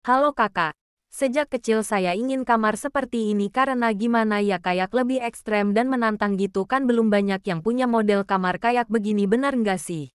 Halo kakak. Sejak kecil saya ingin kamar seperti ini karena gimana ya kayak lebih ekstrem dan menantang gitu kan belum banyak yang punya model kamar kayak begini benar nggak sih?